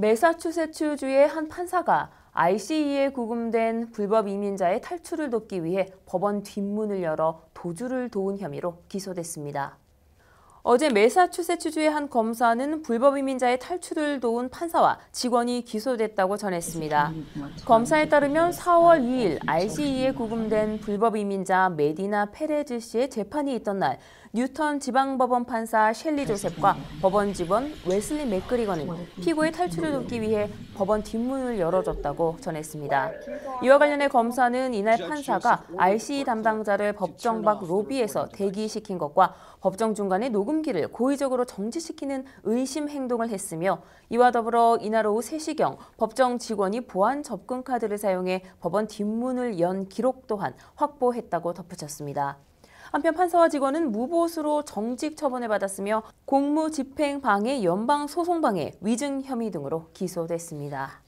매사추세츠주의 한 판사가 ICE에 구금된 불법 이민자의 탈출을 돕기 위해 법원 뒷문을 열어 도주를 도운 혐의로 기소됐습니다. 어제 매사추세츠주의 한 검사는 불법 이민자의 탈출을 도운 판사와 직원이 기소됐다고 전했습니다. 검사에 따르면 4월 2일 RCE에 구금된 불법 이민자 메디나 페레즈 씨의 재판이 있던 날 뉴턴 지방법원 판사 셸리 조셉과 법원 직원 웨슬리 맥그리건은 피고의 탈출을 돕기 위해 법원 뒷문을 열어줬다고 전했습니다. 이와 관련해 검사는 이날 판사가 RCE 담당자를 법정 밖 로비에서 대기시킨 것과 법정 중간에 녹음 요금기를 고의적으로 정지시키는 의심 행동을 했으며 이와 더불어 이날 오후 3시경 법정 직원이 보안 접근 카드를 사용해 법원 뒷문을 연 기록 또한 확보했다고 덧붙였습니다. 한편 판사와 직원은 무보수로 정직 처분을 받았으며 공무집행방해, 연방소송방해, 위증 혐의 등으로 기소됐습니다.